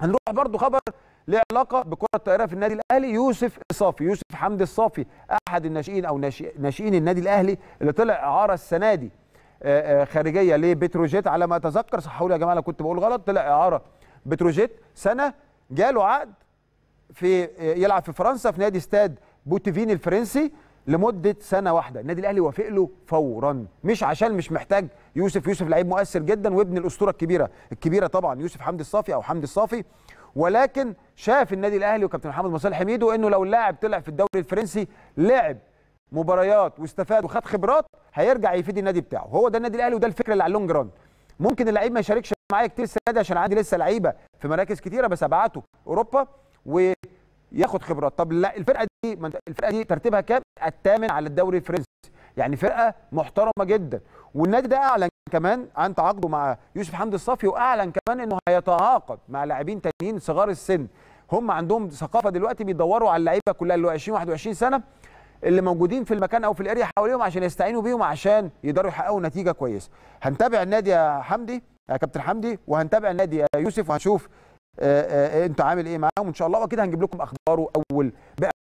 هنروح برضو خبر له علاقه بكره الطائره في النادي الاهلي يوسف الصافي يوسف حمدي الصافي احد الناشئين او ناشئين النادي الاهلي اللي طلع اعاره السنه دي آه، آه، خارجيه لبتروجيت على ما اتذكر صححوا لي يا جماعه لو كنت بقول غلط طلع اعاره بتروجيت سنه جاله عقد في آه، يلعب في فرنسا في نادي استاد بوتيفين الفرنسي لمده سنه واحده النادي الاهلي وافق له فورا مش عشان مش محتاج يوسف يوسف لعيب مؤثر جدا وابن الاسطوره الكبيره الكبيره طبعا يوسف حمدي الصافي او حمدي الصافي ولكن شاف النادي الاهلي وكابتن محمد مصالح حميدو انه لو اللاعب طلع في الدوري الفرنسي لعب مباريات واستفاد وخد خبرات هيرجع يفيد النادي بتاعه هو ده النادي الاهلي وده الفكره اللي على اللونج ران ممكن اللعيب ما يشاركش معايا كتير السنه دي عشان عندي لسه لعيبه في مراكز كتيره بس ابعته اوروبا وياخد خبرات طب لا الفرقه دي الفرقه دي ترتيبها كام الثامن على الدوري الفرنسي يعني فرقه محترمه جدا والنادي ده اعلن كمان عن تعاقده مع يوسف حمدي الصافي واعلن كمان انه هيتعاقد مع لاعبين تانيين صغار السن هم عندهم ثقافه دلوقتي بيدوروا على اللعيبه كلها اللي هو 20 21 سنه اللي موجودين في المكان او في الاريا حواليهم عشان يستعينوا بيهم عشان يقدروا يحققوا نتيجه كويسه هنتابع النادي يا حمدي يا كابتن حمدي وهنتابع النادي يا يوسف وهنشوف آه، آه، آه، انتوا عامل ايه معاهم ان شاء الله واكيد هنجيب لكم اخباره اول بقى